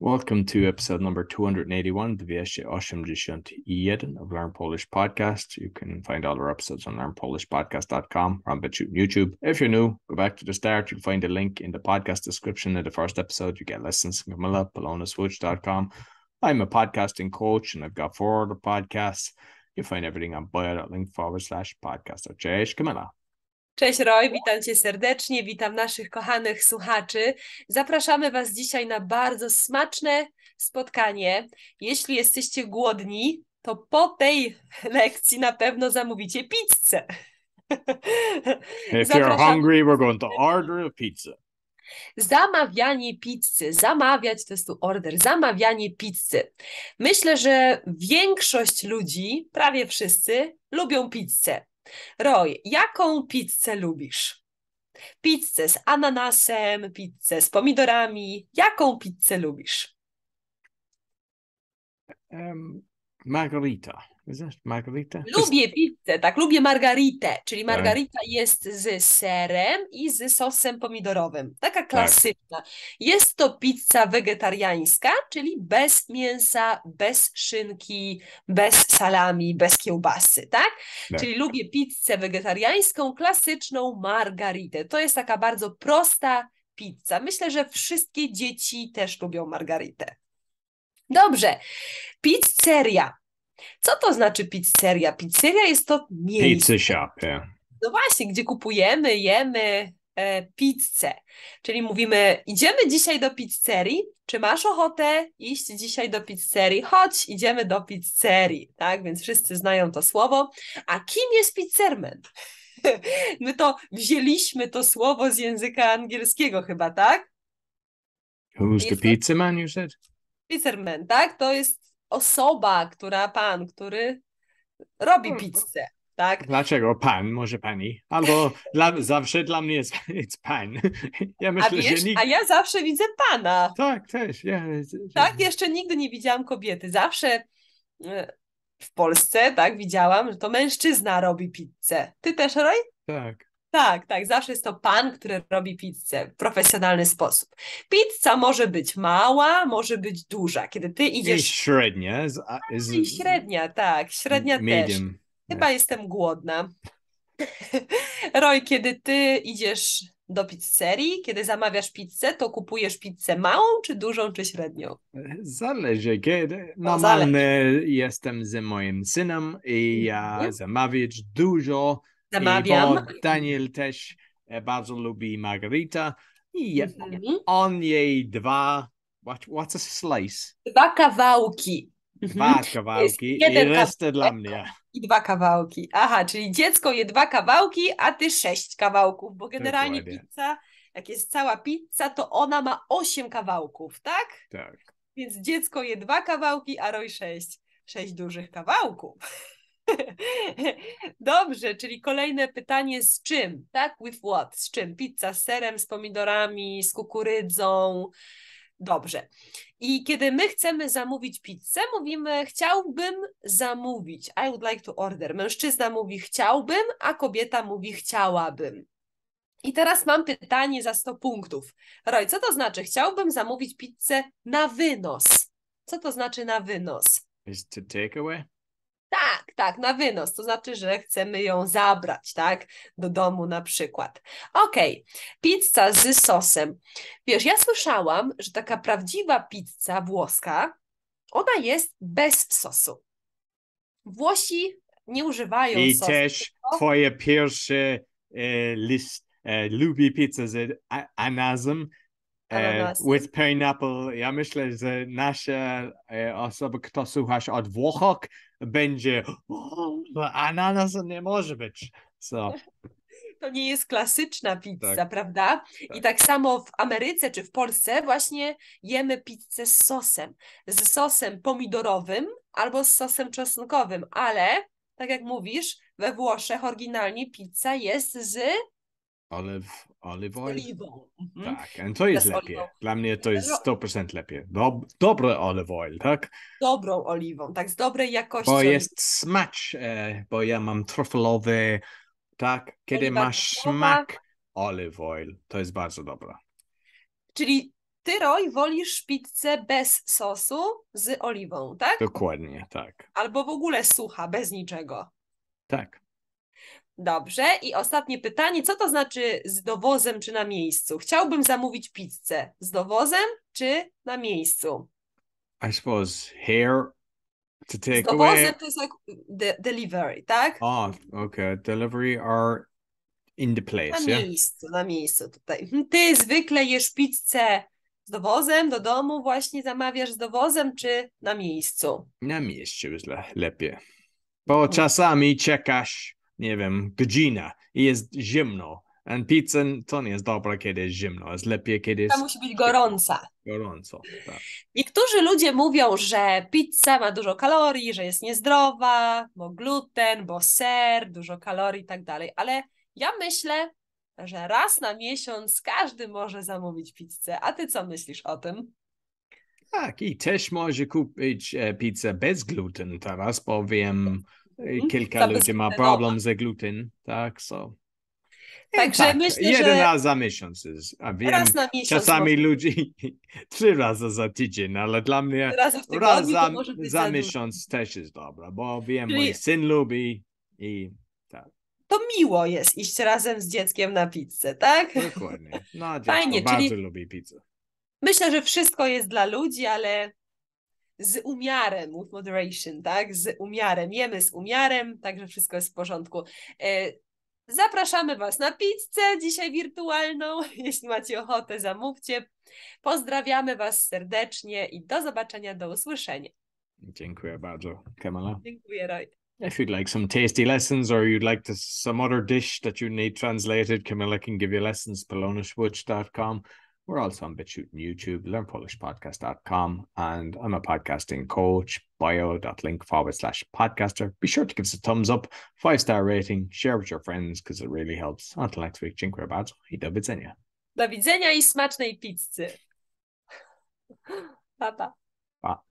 Welcome to episode number 281 of the VSJ Osham Dziesiąt Jeden of Learn Polish Podcast. You can find all our episodes on learnpolishpodcast.com or on BitChute and YouTube. If you're new, go back to the start. You'll find a link in the podcast description of the first episode. You get lessons from Camilla, polonaswitch.com. I'm a podcasting coach and I've got four other podcasts. You find everything on bio.link forward slash podcast. Cześć, Camilla. Cześć Roy, witam Cię serdecznie, witam naszych kochanych słuchaczy. Zapraszamy Was dzisiaj na bardzo smaczne spotkanie. Jeśli jesteście głodni, to po tej lekcji na pewno zamówicie pizzę. If you're hungry, we're going to order a pizza. Zamawianie pizzy, zamawiać to jest tu order, zamawianie pizzy. Myślę, że większość ludzi, prawie wszyscy, lubią pizzę. Roy, jaką pizzę lubisz? Pizzę z ananasem, pizzę z pomidorami. Jaką pizzę lubisz? Um, margarita. Margarita? Lubię pizzę, tak, lubię margaritę, czyli margarita tak. jest z serem i z sosem pomidorowym, taka tak. klasyczna. Tak. Jest to pizza wegetariańska, czyli bez mięsa, bez szynki, bez salami, bez kiełbasy, tak? tak. Czyli lubię pizzę wegetariańską, klasyczną margaritę. To jest taka bardzo prosta pizza. Myślę, że wszystkie dzieci też lubią margaritę. Dobrze, pizzeria. Co to znaczy pizzeria? Pizzeria jest to miejsce. Pizzy shop, yeah. No właśnie, gdzie kupujemy, jemy e, pizzę. Czyli mówimy, idziemy dzisiaj do pizzerii, czy masz ochotę iść dzisiaj do pizzerii? Chodź, idziemy do pizzerii, tak? Więc wszyscy znają to słowo. A kim jest pizzerman? My to wzięliśmy to słowo z języka angielskiego chyba, tak? Who's the pizza man, you said? Pizzerman, tak? To jest osoba, która, pan, który robi hmm. pizzę. Tak? Dlaczego pan, może pani? Albo dla, zawsze dla mnie jest, jest pan. Ja myślę, a, wiesz, a ja zawsze widzę pana. Tak, też. Ja... Tak, jeszcze nigdy nie widziałam kobiety. Zawsze e, w Polsce, tak, widziałam, że to mężczyzna robi pizzę. Ty też, Roy? Tak. Tak, tak, zawsze jest to pan, który robi pizzę w profesjonalny sposób. Pizza może być mała, może być duża. Kiedy ty idziesz. Jest średnia. Z, tak, z... I średnia, tak, średnia medium. też. Chyba yeah. jestem głodna. Roy, kiedy ty idziesz do pizzerii, kiedy zamawiasz pizzę, to kupujesz pizzę małą, czy dużą, czy średnią? Zależy. Kiedy normalnie jestem z moim synem i mhm. ja zamawiać dużo Namawiam. Bo Daniel też e, bardzo lubi margarita i je, on jej dwa, what, what's a slice? Dwa kawałki. Dwa mhm. kawałki i resztę dla mnie. I dwa kawałki. Aha, czyli dziecko je dwa kawałki, a ty sześć kawałków, bo generalnie Dokładnie. pizza, jak jest cała pizza, to ona ma osiem kawałków, tak? Tak. Więc dziecko je dwa kawałki, a roj sześć. Sześć dużych kawałków. Dobrze, czyli kolejne pytanie z czym, tak? With what? Z czym? Pizza z serem, z pomidorami, z kukurydzą. Dobrze. I kiedy my chcemy zamówić pizzę, mówimy chciałbym zamówić. I would like to order. Mężczyzna mówi chciałbym, a kobieta mówi chciałabym. I teraz mam pytanie za 100 punktów. Roy, co to znaczy? Chciałbym zamówić pizzę na wynos. Co to znaczy na wynos? Is to take away? Tak, tak, na wynos, to znaczy, że chcemy ją zabrać, tak, do domu na przykład. Okej, okay. pizza z sosem. Wiesz, ja słyszałam, że taka prawdziwa pizza włoska, ona jest bez sosu. Włosi nie używają I sosu. I też tylko... twoje pierwsze e, list e, lubi pizzę z anazem, E, with Pineapple, ja myślę, że nasza e, osoby, osoba, kto słuchasz od Włochok, będzie ananas nie może być. So. To nie jest klasyczna pizza, tak. prawda? Tak. I tak samo w Ameryce czy w Polsce właśnie jemy pizzę z sosem. Z sosem pomidorowym albo z sosem czosnkowym, ale tak jak mówisz, we Włoszech oryginalnie pizza jest z Olive, olive oil. Oliwą. Mhm. Tak, and to jest Bez lepiej. Oliwą. Dla mnie to jest 100% no, no. lepiej. Dob dobre olive oil, tak? Dobrą oliwą, tak, z dobrej jakości. Bo jest smak, e, bo ja mam trufelowy, tak? Kiedy Oliwa masz smak olive oil, to jest bardzo dobre. Czyli ty, Roy, wolisz pizzę bez sosu z oliwą, tak? Dokładnie, tak. Albo w ogóle sucha, bez niczego. Tak. Dobrze. I ostatnie pytanie. Co to znaczy z dowozem czy na miejscu? Chciałbym zamówić pizzę. Z dowozem czy na miejscu? I suppose here to take z dowozem away... to jest like de delivery, tak? Oh, okay. Delivery are in the place, Na yeah? miejscu, na miejscu tutaj. Mhm. Ty zwykle jesz pizzę z dowozem do domu właśnie zamawiasz z dowozem, czy na miejscu? Na miejscu jest le lepiej. Bo mhm. czasami czekasz nie wiem, godzina i jest zimno. A pizza to nie jest dobra, kiedy jest zimno, jest lepiej, kiedy jest... To musi być gorąca. Gorąco, tak. Niektórzy ludzie mówią, że pizza ma dużo kalorii, że jest niezdrowa, bo gluten, bo ser, dużo kalorii i tak dalej, ale ja myślę, że raz na miesiąc każdy może zamówić pizzę. A ty co myślisz o tym? Tak, i też może kupić e, pizzę bez gluten teraz, bo wiem, Mhm. kilka ludzi ma problem z gluten, tak, so. Także tak, myślę, jeden że... raz za miesiąc. A wiem, raz na miesiąc. Czasami bo... ludzi trzy razy za tydzień, ale dla mnie raz, raz za, za, za miesiąc też jest dobra, bo wiem, Czyli... mój syn lubi i tak. To miło jest iść razem z dzieckiem na pizzę, tak? Dokładnie. No, dziecko Fajnie, bardzo Czyli... lubi pizzę. Myślę, że wszystko jest dla ludzi, ale z umiarem, with moderation, tak? Z umiarem. Jemy z umiarem, także wszystko jest w porządku. E, zapraszamy Was na pizzę dzisiaj wirtualną. Jeśli macie ochotę, zamówcie. Pozdrawiamy Was serdecznie i do zobaczenia, do usłyszenia. Dziękuję bardzo, Kamala. Dziękuję, Roy. If you'd like some tasty lessons or you'd like to, some other dish that you need translated, Camilla can give you lessons, polonishwitch.com. We're also on BitChute and YouTube, learnpolishpodcast.com, and I'm a podcasting coach, bio.link forward slash podcaster. Be sure to give us a thumbs up, five star rating, share with your friends because it really helps. Until next week, dziękuję bardzo i do widzenia. Do widzenia i smacznej pizzy. papa. pa.